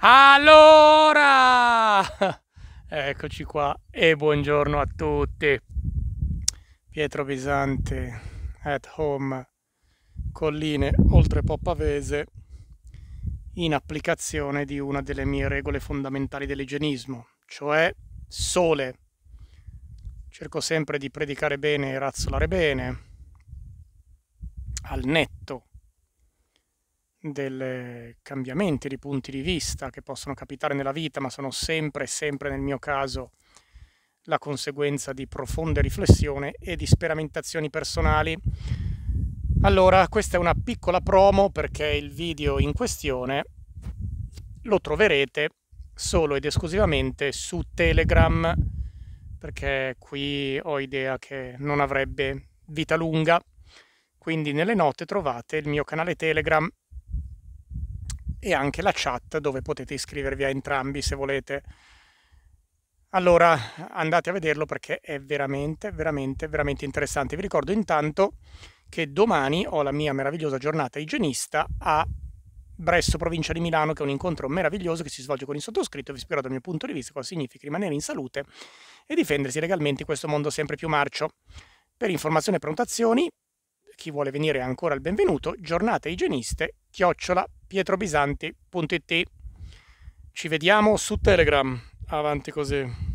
Allora, eccoci qua e buongiorno a tutti. Pietro Pisante, at home, colline oltre Poppavese, in applicazione di una delle mie regole fondamentali dell'igienismo, cioè sole. Cerco sempre di predicare bene e razzolare bene, al netto, dei cambiamenti di punti di vista che possono capitare nella vita, ma sono sempre, sempre nel mio caso la conseguenza di profonde riflessioni e di sperimentazioni personali. Allora, questa è una piccola promo perché il video in questione lo troverete solo ed esclusivamente su Telegram, perché qui ho idea che non avrebbe vita lunga. Quindi nelle note trovate il mio canale Telegram e anche la chat dove potete iscrivervi a entrambi se volete. Allora andate a vederlo perché è veramente, veramente, veramente interessante. Vi ricordo intanto che domani ho la mia meravigliosa giornata igienista a Bresso, provincia di Milano, che è un incontro meraviglioso che si svolge con il sottoscritto. Vi spiegherò dal mio punto di vista cosa significa rimanere in salute e difendersi legalmente in questo mondo sempre più marcio. Per informazioni e prenotazioni chi vuole venire ancora il benvenuto, giornata igieniste, chiocciola pietrobisanti.it. Ci vediamo su Telegram. Avanti così.